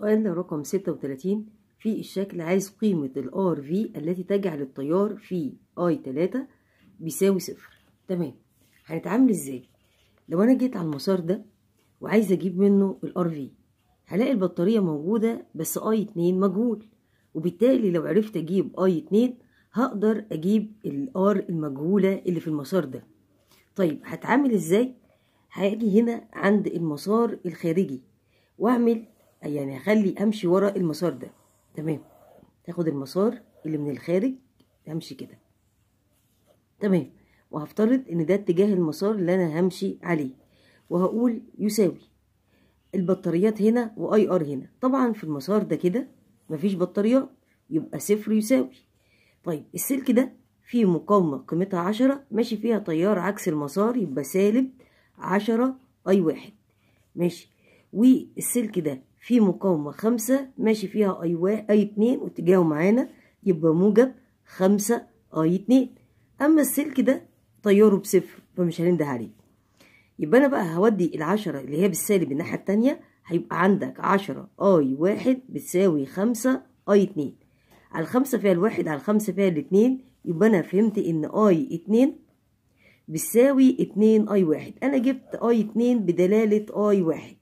قلنا رقم 36 في الشكل عايز قيمة ال RV التي تجعل التيار في I3 بيساوي صفر تمام هنتعامل ازاي لو انا جيت على المسار ده وعايز اجيب منه ال RV هلاقي البطارية موجودة بس I2 مجهول وبالتالي لو عرفت اجيب I2 هقدر اجيب ال R المجهولة اللي في المسار ده طيب هتعامل ازاي هاجي هنا عند المسار الخارجي واعمل يعني اخلي امشي ورا المسار ده تمام تاخد المسار اللي من الخارج امشي كده تمام وهفترض ان ده اتجاه المسار اللي انا همشي عليه وهقول يساوي البطاريات هنا واي ار هنا طبعا في المسار ده كده مفيش بطاريات يبقى صفر يساوي طيب السلك ده فيه مقاومة قيمتها عشرة ماشي فيها تيار عكس المسار يبقى سالب عشرة أي واحد ماشي والسلك ده في مقاومة خمسة ماشي فيها اي واحد اي اتنين واتجاهه معانا يبقى موجب خمسة اي اتنين اما السلك ده طياره بصفر فمش هننده عليه يبقى انا بقى هودي العشرة اللي هي بالسالب الناحية التانية هيبقى عندك عشرة اي واحد بتساوي خمسة اي اتنين على الخمسة فيها الواحد على الخمسة فيها الاتنين يبقى انا فهمت ان اي اتنين بتساوي اتنين اي واحد انا جبت اي اتنين بدلالة اي واحد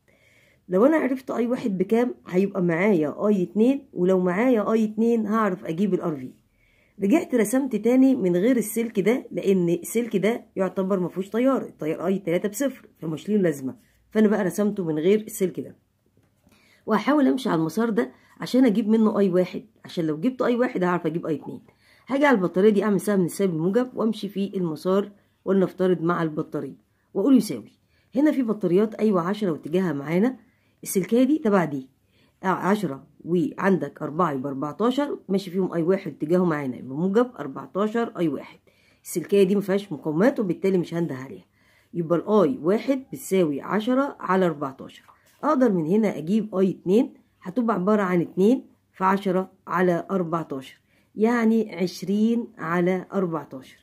لو انا عرفت اي واحد بكام هيبقى معايا اي اتنين ولو معايا اي اتنين هعرف اجيب الار في رجعت رسمت تاني من غير السلك ده لان السلك ده يعتبر ما فيهوش تيار التيار اي تلاتة بصفر فمش ليه لازمه فانا بقى رسمته من غير السلك ده وهحاول امشي على المسار ده عشان اجيب منه اي واحد عشان لو جبت اي واحد هعرف اجيب اي اتنين هاجي على البطاريه دي اعمل سهم من السالب الموجب وامشي في المسار ولنفترض مع البطاريه واقول يساوي هنا في بطاريات ايوه عشرة واتجاهها معانا السلكية دي تبع دي آه، عشرة وعندك أربعة يبقى أربعتاشر ماشي فيهم أي واحد تجاهه معانا يبقى موجب أربعتاشر أي واحد السلكية دي مفيهاش مقومات وبالتالي مش هنده عليها يبقى الأي واحد بتساوي عشرة على أربعتاشر أقدر من هنا أجيب أي اتنين هتبقى عبارة عن اتنين في عشرة على أربعتاشر يعني عشرين على أربعتاشر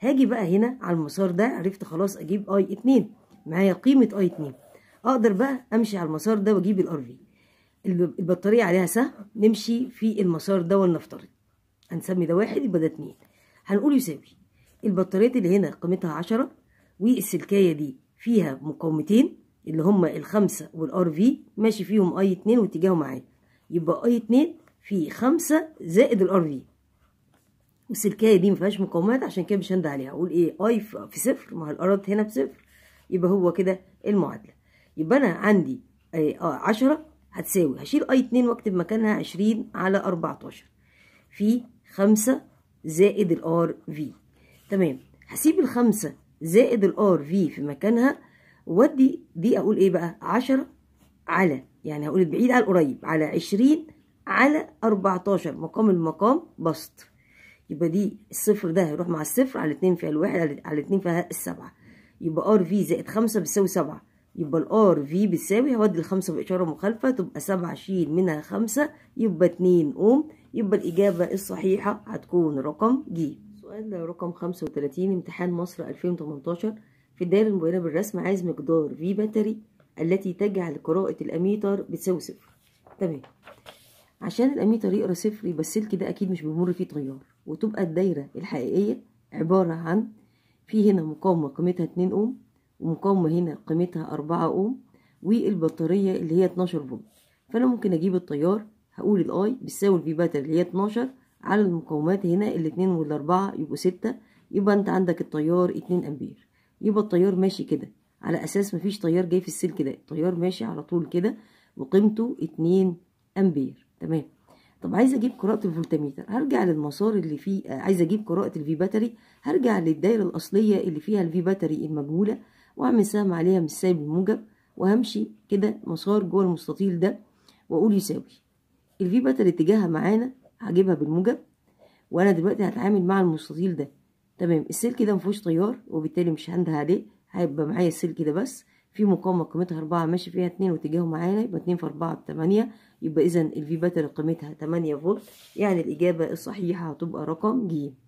هاجي بقى هنا على المسار ده عرفت خلاص أجيب أي اتنين معايا قيمة أي اتنين اقدر بقى امشي على المسار ده واجيب الار في البطاريه عليها سهم نمشي في المسار ده ولنفترض هنسمي ده واحد يبقى ده اتنين هنقول يساوي البطاريات اللي هنا قيمتها عشرة والسلكايه دي فيها مقاومتين اللي هما الخمسة والار في ماشي فيهم اي اتنين واتجاههم عادي يبقى اي اتنين في خمسة زائد الار في والسلكايه دي مفيهاش مقاومات عشان كده مش هند عليها اقول ايه اي في صفر ما هو الارض هنا بصفر يبقى هو كده المعادله يبقى انا عندي اه 10 آه، هتساوي هشيل اي اتنين واكتب مكانها عشرين على 14 في 5 زائد الار في تمام هسيب الخمسة زائد الار في في مكانها وادي دي اقول ايه بقى 10 على يعني هقول البعيد على القريب على عشرين على 14 مقام المقام بسط يبقى دي الصفر ده هيروح مع الصفر على اتنين فيها الواحد على اتنين فيها السبعة يبقى ار في زائد خمسة بتساوي 7 يبقى الار في بتساوي هودي الخمسة بإشارة مخالفة تبقى سبعة شيل منها خمسة يبقى اتنين أوم يبقى الإجابة الصحيحة هتكون رقم جي سؤال رقم خمسة وتلاتين امتحان مصر ألفين وتمنتاشر في الدائرة المبينة بالرسم عايز مقدار في باتري التي تجعل قراءة الأميتر بتساوي صفر تمام عشان الأميتر يقرا صفر يبقى السلك ده أكيد مش بيمر فيه تيار وتبقى الدايرة الحقيقية عبارة عن في هنا مقاومة قيمتها اتنين أوم ومقاومة هنا قيمتها أربعة أوم والبطارية اللي هي 12 فولت فأنا ممكن أجيب التيار هقول الأي بتساوي الفي باتر اللي هي 12 على المقاومات هنا الاتنين والأربعة يبقوا ستة يبقى أنت عندك التيار اتنين أمبير يبقى التيار ماشي كده على أساس مفيش تيار جاي في السلك ده التيار ماشي على طول كده وقيمته اتنين أمبير تمام طب عايزه اجيب قراءه الفولتميتر هرجع للمسار اللي فيه عايزه اجيب قراءه الفي باتري هرجع للدايره الاصليه اللي فيها الفي باتري المجهوله واعمل سهم عليها من السالب الموجب وهمشي كده مسار جوه المستطيل ده واقول يساوي الفي بتا اتجاهها معانا هجيبها بالموجب وانا دلوقتي هتعامل مع المستطيل ده تمام السلك ده مفيهوش تيار وبالتالي مش هنده عليه هيبقى معايا السلك ده بس في مقاومه قيمتها أربعة ماشي فيها اتنين واتجاهه معانا يبقى اتنين في أربعة بتمانية يبقى اذا الفي بتا قيمتها تمانية فولت يعني الاجابه الصحيحه هتبقى رقم ج